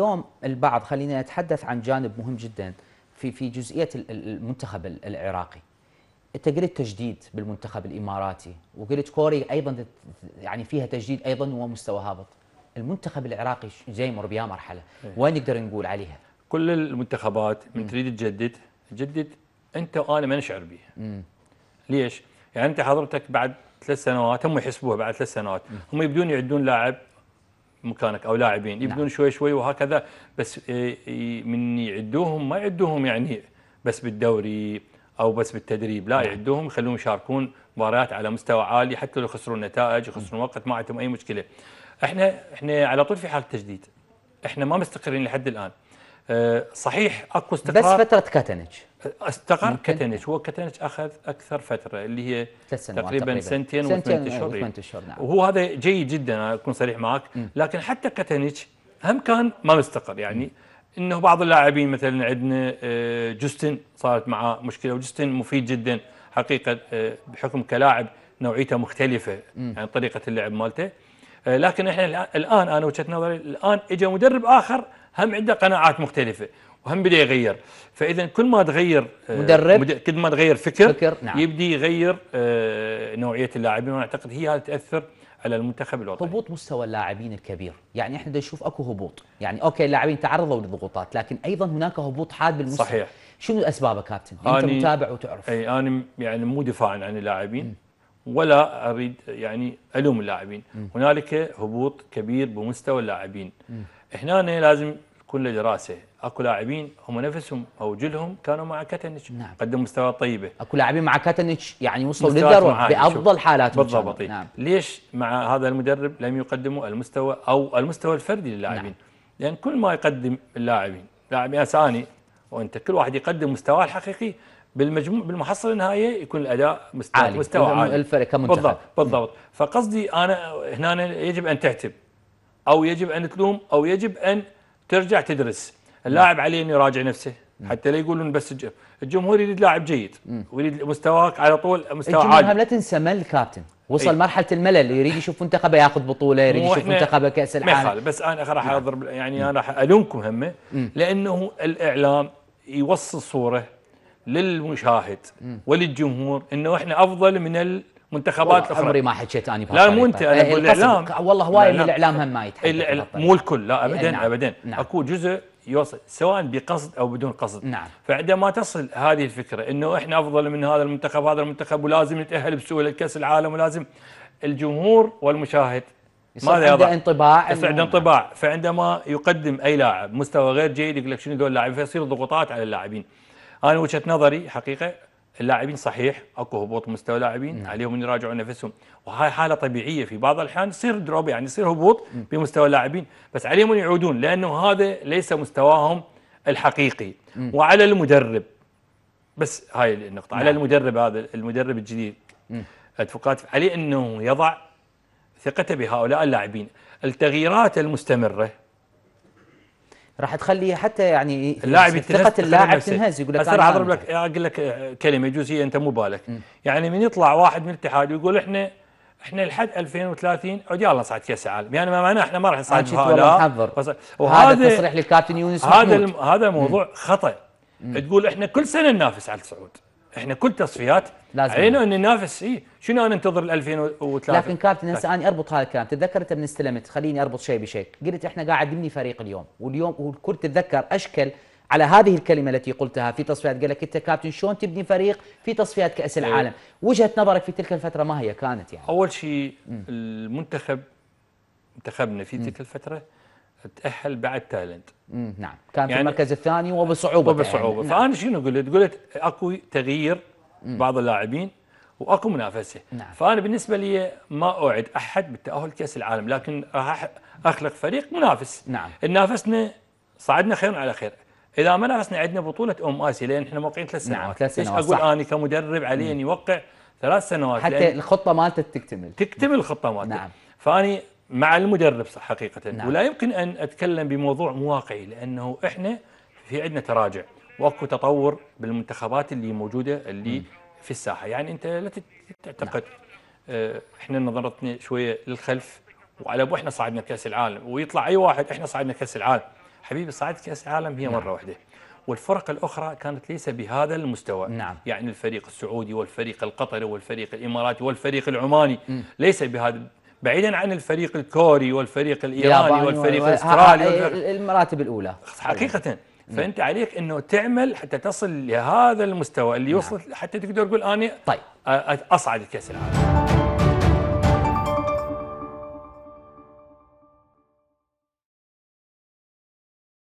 اليوم البعض خلينا نتحدث عن جانب مهم جدا في في جزئيه المنتخب العراقي انت قلت تجديد بالمنتخب الاماراتي وقلت كوريا ايضا يعني فيها تجديد ايضا ومستوى هابط المنتخب العراقي جاي مر بيا مرحله إيه. وين نقدر نقول عليها كل المنتخبات من تريد تجدد تجدد انت وانا ما نشعر بها ليش يعني انت حضرتك بعد ثلاث سنوات هم يحسبوها بعد ثلاث سنوات هم يبدون يعدون لاعب مكانك او لاعبين نعم. يبدون نعم. شوي شوي وهكذا بس إيه، إيه، من يعدوهم ما يعدوهم يعني بس بالدوري او بس بالتدريب لا نعم. يعدوهم يخلوهم يشاركون مباريات على مستوى عالي حتى لو خسروا نتائج يخسرون وقت ما عندهم اي مشكله احنا احنا على طول في حاله تجديد احنا ما مستقرين لحد الان آه، صحيح اكو استقرار بس فتره كاتنج آه، استقر كاتنج هو كاتنج اخذ اكثر فتره اللي هي تقريبا, تقريبا سنتين, وثمان اشهر نعم وهو هذا جيد جدا اكون صريح معك م. لكن حتى كاتنج هم كان ما مستقر يعني م. انه بعض اللاعبين مثلا عندنا آه، جوستن صارت معاه مشكله وجوستن مفيد جدا حقيقه بحكم كلاعب نوعيته مختلفه يعني طريقه اللعب مالته آه، لكن احنا الان انا وجهه نظري الان اجى مدرب اخر هم عنده قناعات مختلفه وهم بدا يغير فاذا كل ما تغير آه، مدرب كل ما تغير فكر, فكر نعم. يبدي يغير آه، نوعيه اللاعبين وانا اعتقد هي هذه تاثر على المنتخب الوطني هبوط مستوى اللاعبين الكبير يعني احنا نشوف اكو هبوط يعني اوكي اللاعبين تعرضوا لضغوطات لكن ايضا هناك هبوط حاد بالمستوى صحيح شنو اسبابه كابتن انت متابع وتعرف اي انا يعني مو دفاعا عن اللاعبين ولا اريد يعني الوم اللاعبين هنالك هبوط كبير بمستوى اللاعبين هنا لازم تكون له دراسه اكو لاعبين هم نفسهم او جلهم كانوا مع كاتنيتش نعم. قدموا مستويات طيبه اكو لاعبين مع كاتنيتش يعني وصلوا للذروه بافضل حالاتهم بالضبط نعم. ليش مع هذا المدرب لم يقدموا المستوى او المستوى الفردي للاعبين نعم. لان كل ما يقدم اللاعبين لاعب اساني وانت كل واحد يقدم مستواه الحقيقي بالمجموع بالمحصله النهائيه يكون الاداء مستوى عالي. مستوى عالي الفرق كمنتخب بالضبط بالضبط فقصدي انا هنا يجب ان تعتب او يجب ان تلوم او يجب ان ترجع تدرس اللاعب نعم. عليه انه يراجع نفسه حتى لا يقولون بس الجمهور يريد لاعب جيد ويريد مستواك على طول مستوى عالي الجمهور لا تنسى مل الكابتن وصل إيه. مرحله الملل يريد يشوف منتخبه ياخذ بطوله يريد يشوف منتخبه كاس العالم بس انا راح نعم. اضرب يعني انا راح الومكم همه لانه الاعلام يوصل صوره للمشاهد وللجمهور انه احنا افضل من المنتخبات الاخرى عمري ما حكيت اني لا مو انت انا إيه، اقول الاعلام والله هواي الاعلام هم ما يتحدث مو الكل لا ابدا إيه، نعم. ابدا نعم. اكو جزء يوصل سواء بقصد او بدون قصد نعم فعندما تصل هذه الفكره انه احنا افضل من هذا المنتخب هذا المنتخب ولازم نتاهل بسهوله لكاس العالم ولازم الجمهور والمشاهد ماذا عنده انطباع يصير عنده انطباع فعندما يقدم اي لاعب مستوى غير جيد يقول لك شنو دول اللاعبين فيصير ضغوطات على اللاعبين انا وجهه نظري حقيقه اللاعبين صحيح اكو هبوط مستوى لاعبين نعم. عليهم ان يراجعوا نفسهم وهاي حاله طبيعيه في بعض الاحيان يصير دروب يعني يصير هبوط بمستوى نعم. اللاعبين بس عليهم ان يعودون لانه هذا ليس مستواهم الحقيقي مم. نعم. وعلى المدرب بس هاي النقطه نعم. على المدرب هذا المدرب الجديد نعم. اتفقات عليه انه يضع ثقته بهؤلاء اللاعبين التغييرات المستمره راح تخلي حتى يعني اللاعب ثقه اللاعب تنهز يقول لك بس راح اضرب لك اقول لك كلمه جزئيه انت مو بالك يعني من يطلع واحد من الاتحاد ويقول احنا احنا لحد 2030 يلا نصعد كاس العالم يعني ما معناه احنا ما راح نصعد هؤلاء وهذا تصريح للكابتن يونس هذا هذا موضوع خطا تقول احنا كل سنه ننافس على الصعود احنا كل تصفيات لازم علينا ان ننافس اي شنو انا انتظر ال 2003 لكن كابتن طيب. هسه انا اربط هذا الكلام تتذكر انت من استلمت خليني اربط شيء بشيء قلت احنا قاعد نبني فريق اليوم واليوم والكل تتذكر اشكل على هذه الكلمه التي قلتها في تصفيات قال لك انت كابتن شلون تبني فريق في تصفيات كاس إيه. العالم وجهه نظرك في تلك الفتره ما هي كانت يعني اول شيء المنتخب منتخبنا في تلك الفتره تاهل بعد تايلند نعم كان في يعني المركز الثاني وبصعوبه وبصعوبه يعني. فانا نعم. شنو قلت؟ قلت اكو تغيير مم. بعض اللاعبين واكو منافسه نعم. فانا بالنسبه لي ما اوعد احد بالتاهل كاس العالم لكن راح اخلق فريق منافس نعم نافسنا صعدنا خير على خير اذا ما نافسنا عندنا بطوله ام اسيا لان احنا موقعين ثلاث نعم، سنوات نعم ثلاث سنوات اقول انا كمدرب علي ان يوقع ثلاث سنوات حتى الخطه مالته تكتمل تكتمل الخطه مالته نعم فاني مع المدرب حقيقة نعم. ولا يمكن أن أتكلم بموضوع مواقعي لأنه إحنا في عندنا تراجع واكو تطور بالمنتخبات اللي موجودة اللي م. في الساحة يعني أنت لا تعتقد نعم. آه، إحنا نظرتنا شوية للخلف وعلى أبو إحنا صعدنا كأس العالم ويطلع أي واحد إحنا صعدنا كأس العالم حبيبي صعدت كأس العالم هي نعم. مرة واحدة والفرق الأخرى كانت ليس بهذا المستوى نعم. يعني الفريق السعودي والفريق القطري والفريق الإماراتي والفريق العماني م. ليس بهذا بعيدا عن الفريق الكوري والفريق الايراني والفريق الاسترالي المراتب الاولى حقيقه فانت عليك انه تعمل حتى تصل لهذا المستوى اللي نعم. وصلت حتى تقدر تقول اني طيب اصعد كاس العالم